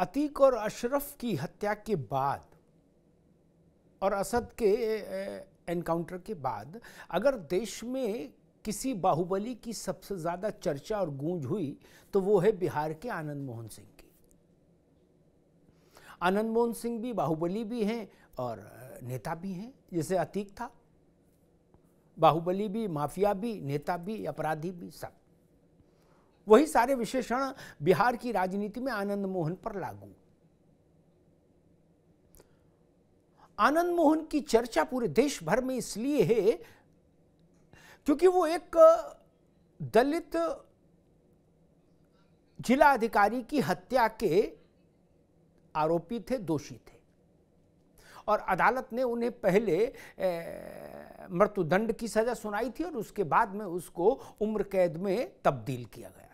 अतीक और अशरफ की हत्या के बाद और असद के एनकाउंटर के बाद अगर देश में किसी बाहुबली की सबसे ज़्यादा चर्चा और गूंज हुई तो वो है बिहार के आनंद मोहन सिंह की आनंद मोहन सिंह भी बाहुबली भी हैं और नेता भी हैं जैसे अतीक था बाहुबली भी माफिया भी नेता भी अपराधी भी सब वही सारे विशेषण बिहार की राजनीति में आनंद मोहन पर लागू आनंद मोहन की चर्चा पूरे देश भर में इसलिए है क्योंकि वो एक दलित जिला अधिकारी की हत्या के आरोपी थे दोषी थे और अदालत ने उन्हें पहले मृत्युदंड की सज़ा सुनाई थी और उसके बाद में उसको उम्र कैद में तब्दील किया गया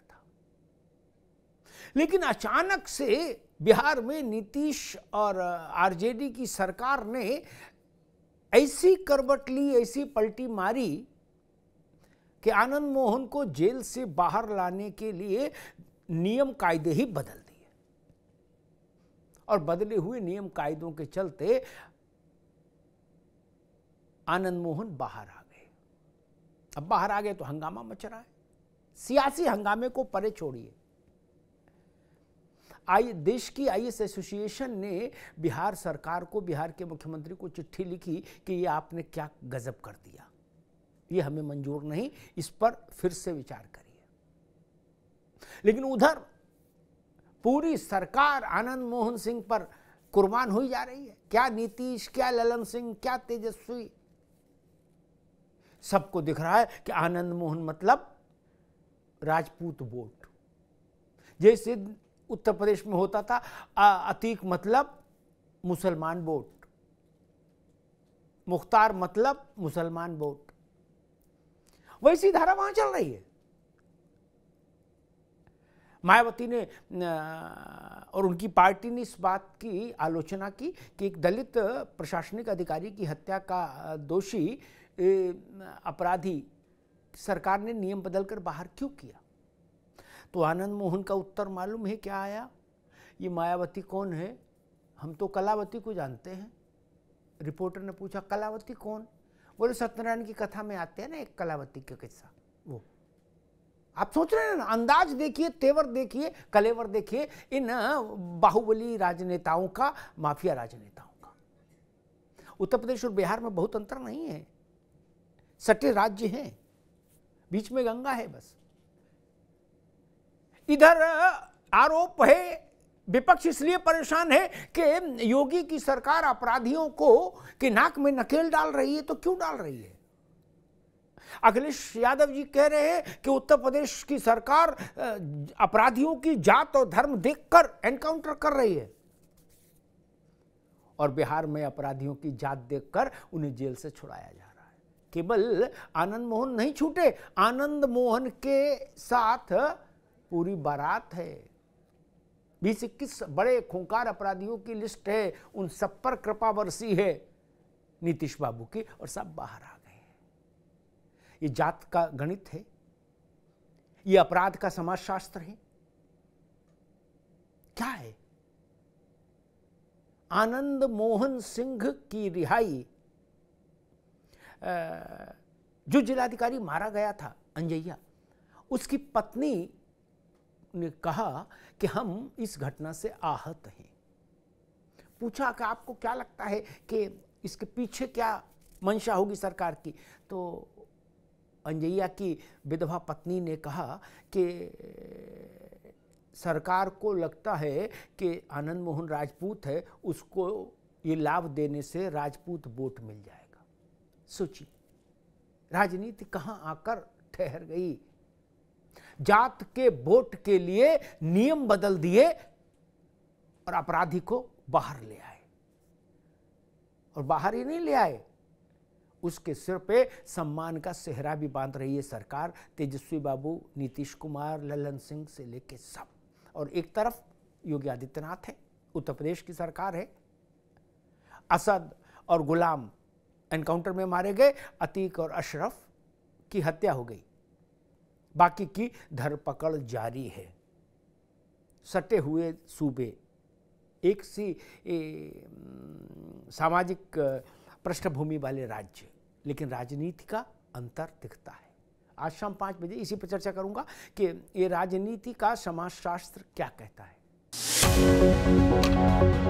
लेकिन अचानक से बिहार में नीतीश और आरजेडी की सरकार ने ऐसी करवट ली ऐसी पलटी मारी कि आनंद मोहन को जेल से बाहर लाने के लिए नियम कायदे ही बदल दिए और बदले हुए नियम कायदों के चलते आनंद मोहन बाहर आ गए अब बाहर आ गए तो हंगामा मच रहा है सियासी हंगामे को परे छोड़िए आई देश की आई एसोसिएशन ने बिहार सरकार को बिहार के मुख्यमंत्री को चिट्ठी लिखी कि ये आपने क्या गजब कर दिया ये हमें मंजूर नहीं इस पर फिर से विचार करिए लेकिन उधर पूरी सरकार आनंद मोहन सिंह पर कुर्बान हुई जा रही है क्या नीतीश क्या ललन सिंह क्या तेजस्वी सबको दिख रहा है कि आनंद मोहन मतलब राजपूत वोट जैसे उत्तर प्रदेश में होता था अतीक मतलब मुसलमान वोट मुख्तार मतलब मुसलमान वोट वैसी धारा वहां चल रही है मायावती ने और उनकी पार्टी ने इस बात की आलोचना की कि एक दलित प्रशासनिक अधिकारी की हत्या का दोषी अपराधी सरकार ने नियम बदलकर बाहर क्यों किया तो आनंद मोहन का उत्तर मालूम है क्या आया ये मायावती कौन है हम तो कलावती को जानते हैं रिपोर्टर ने पूछा कलावती कौन बोले सत्यनारायण की कथा में आते हैं ना एक कलावती का किस्सा वो आप सोच रहे हैं ना अंदाज देखिए तेवर देखिए कलेवर देखिए इन बाहुबली राजनेताओं का माफिया राजनेताओं का उत्तर प्रदेश और बिहार में बहुत अंतर नहीं है सटे राज्य हैं बीच में गंगा है बस इधर आरोप है विपक्ष इसलिए परेशान है कि योगी की सरकार अपराधियों को कि नाक में नकेल डाल रही है तो क्यों डाल रही है अखिलेश यादव जी कह रहे हैं कि उत्तर प्रदेश की सरकार अपराधियों की जात और धर्म देखकर एनकाउंटर कर रही है और बिहार में अपराधियों की जात देखकर उन्हें जेल से छुड़ाया जा रहा है केवल आनंद मोहन नहीं छूटे आनंद मोहन के साथ पूरी बारात है बीस इक्कीस बड़े खूंखार अपराधियों की लिस्ट है उन सब पर कृपा वर्षी है नीतीश बाबू की और सब बाहर आ गए ये जात का गणित है ये अपराध का समाजशास्त्र है क्या है आनंद मोहन सिंह की रिहाई जो जिलाधिकारी मारा गया था अंजैया उसकी पत्नी ने कहा कि हम इस घटना से आहत हैं पूछा कि आपको क्या लगता है कि इसके पीछे क्या मंशा होगी सरकार की तो अंजैया की विधवा पत्नी ने कहा कि सरकार को लगता है कि आनंद मोहन राजपूत है उसको ये लाभ देने से राजपूत वोट मिल जाएगा सोचिए राजनीति कहाँ आकर ठहर गई जात के वोट के लिए नियम बदल दिए और अपराधी को बाहर ले आए और बाहर ही नहीं ले आए उसके सिर पे सम्मान का सेहरा भी बांध रही है सरकार तेजस्वी बाबू नीतीश कुमार ललन सिंह से लेके सब और एक तरफ योगी आदित्यनाथ है उत्तर प्रदेश की सरकार है असद और गुलाम एनकाउंटर में मारे गए अतीक और अशरफ की हत्या हो गई बाकी की धरपकड़ जारी है सटे हुए सूबे एक सी ए, सामाजिक पृष्ठभूमि वाले राज्य लेकिन राजनीति का अंतर दिखता है आज शाम पाँच बजे इसी पर चर्चा करूंगा कि ये राजनीति का समाजशास्त्र क्या कहता है